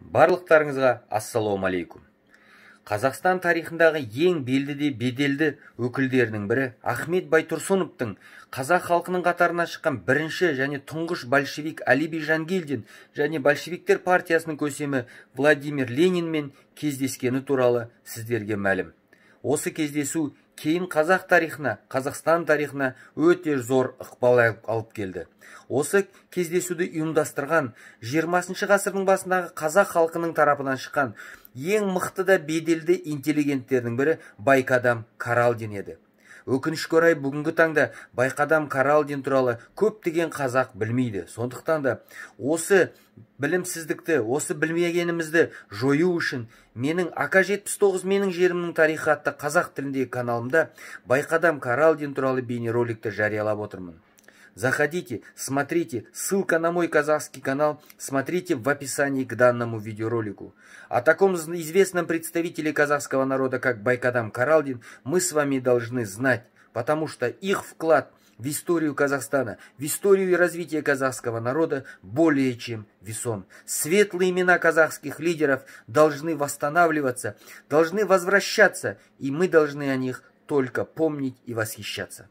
барлықтарыңызға алейкум! қазақстан тарихындағы ең белді де беделді өкілдерінің бірі ахмет байтұрсыновтың қазақ халқының қатарына шыққан бірінші және тұңғыш большевик әли бижангелдин және большевиктер партиясының көсемі владимир ленинмен кездескені туралы сіздерге мәлім осы кездесу кейін қазақ тарихына қазақстан тарихына өте зор ықпал алып келді осы кездесуді ұйымдастырған 20 ғасырдың басындағы қазақ халқының тарапынан шыққан ең мықты да беделді интеллигенттердің бірі байкадам каралдин еді өкінішке орай бүгінгі таңда байқадам каралдин туралы көптеген қазақ білмейді сондықтан да осы білімсіздікті осы білмегенімізді жою үшін менің жетпіс 79 менің жерімнің тарихы атты қазақ тіліндегі каналымда байқадам каралдин туралы бейнероликті жариялап отырмын Заходите, смотрите, ссылка на мой казахский канал смотрите в описании к данному видеоролику. О таком известном представителе казахского народа, как Байкадам Каралдин, мы с вами должны знать, потому что их вклад в историю Казахстана, в историю и развитие казахского народа более чем весом. Светлые имена казахских лидеров должны восстанавливаться, должны возвращаться, и мы должны о них только помнить и восхищаться.